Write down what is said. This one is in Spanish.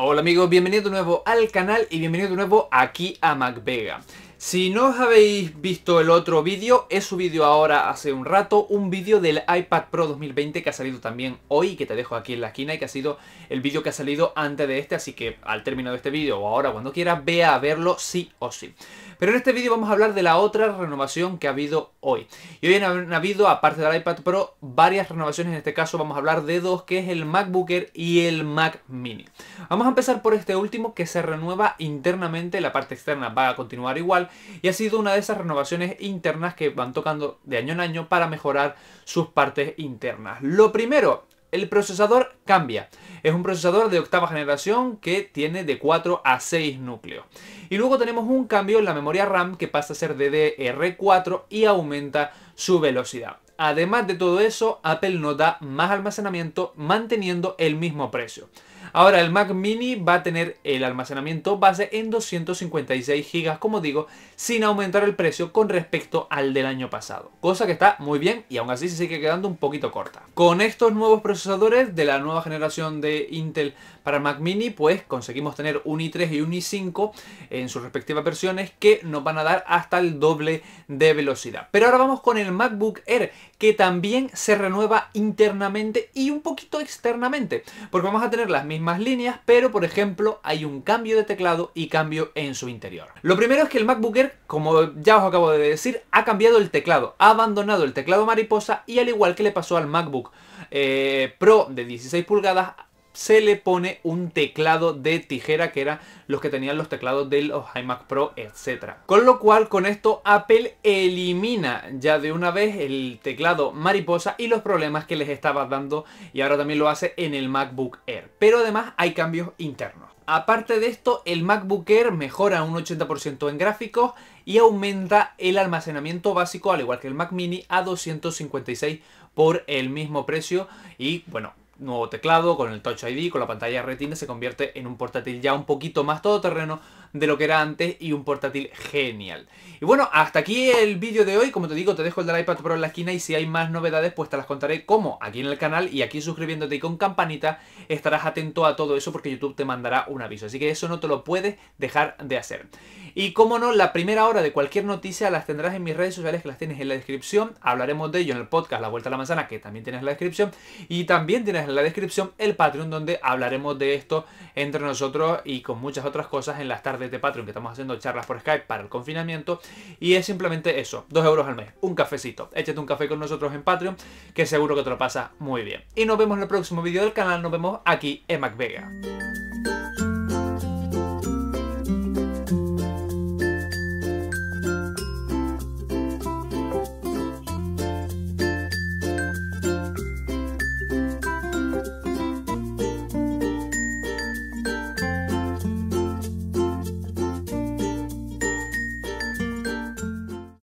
Hola amigos, bienvenido de nuevo al canal y bienvenido de nuevo aquí a MacVega. Si no os habéis visto el otro vídeo, he subido ahora hace un rato un vídeo del iPad Pro 2020 que ha salido también hoy, que te dejo aquí en la esquina y que ha sido el vídeo que ha salido antes de este, así que al término de este vídeo o ahora cuando quieras, vea a verlo sí o sí. Pero en este vídeo vamos a hablar de la otra renovación que ha habido hoy. Y hoy han habido, aparte del iPad Pro, varias renovaciones. En este caso vamos a hablar de dos, que es el MacBooker y el Mac Mini. Vamos a empezar por este último que se renueva internamente, la parte externa va a continuar igual, y ha sido una de esas renovaciones internas que van tocando de año en año para mejorar sus partes internas. Lo primero, el procesador cambia. Es un procesador de octava generación que tiene de 4 a 6 núcleos. Y luego tenemos un cambio en la memoria RAM que pasa a ser DDR4 y aumenta su velocidad. Además de todo eso, Apple no da más almacenamiento manteniendo el mismo precio. Ahora el Mac Mini va a tener el almacenamiento base en 256 GB, como digo, sin aumentar el precio con respecto al del año pasado. Cosa que está muy bien y aún así se sigue quedando un poquito corta. Con estos nuevos procesadores de la nueva generación de Intel para Mac Mini, pues conseguimos tener un i3 y un i5 en sus respectivas versiones que nos van a dar hasta el doble de velocidad. Pero ahora vamos con el MacBook Air, que también se renueva internamente y un poquito externamente, porque vamos a tener las mismas más líneas, pero por ejemplo hay un cambio de teclado y cambio en su interior. Lo primero es que el MacBook como ya os acabo de decir, ha cambiado el teclado, ha abandonado el teclado mariposa y al igual que le pasó al MacBook eh, Pro de 16 pulgadas, se le pone un teclado de tijera que eran los que tenían los teclados de los iMac Pro, etc. Con lo cual con esto Apple elimina ya de una vez el teclado mariposa y los problemas que les estaba dando y ahora también lo hace en el MacBook Air. Pero además hay cambios internos. Aparte de esto, el MacBook Air mejora un 80% en gráficos y aumenta el almacenamiento básico, al igual que el Mac Mini, a 256 por el mismo precio. Y bueno, nuevo teclado, con el Touch ID, con la pantalla retina, se convierte en un portátil ya un poquito más todoterreno de lo que era antes y un portátil genial. Y bueno, hasta aquí el vídeo de hoy. Como te digo, te dejo el del iPad Pro en la esquina y si hay más novedades, pues te las contaré como aquí en el canal y aquí suscribiéndote y con campanita estarás atento a todo eso porque YouTube te mandará un aviso. Así que eso no te lo puedes dejar de hacer. Y como no, la primera hora de cualquier noticia las tendrás en mis redes sociales que las tienes en la descripción. Hablaremos de ello en el podcast La Vuelta a la Manzana, que también tienes en la descripción. Y también tienes en la descripción el Patreon donde hablaremos de esto entre nosotros y con muchas otras cosas en las tardes de Patreon que estamos haciendo charlas por Skype para el confinamiento y es simplemente eso, 2 euros al mes, un cafecito. Échate un café con nosotros en Patreon que seguro que te lo pasas muy bien. Y nos vemos en el próximo vídeo del canal, nos vemos aquí en MacVega.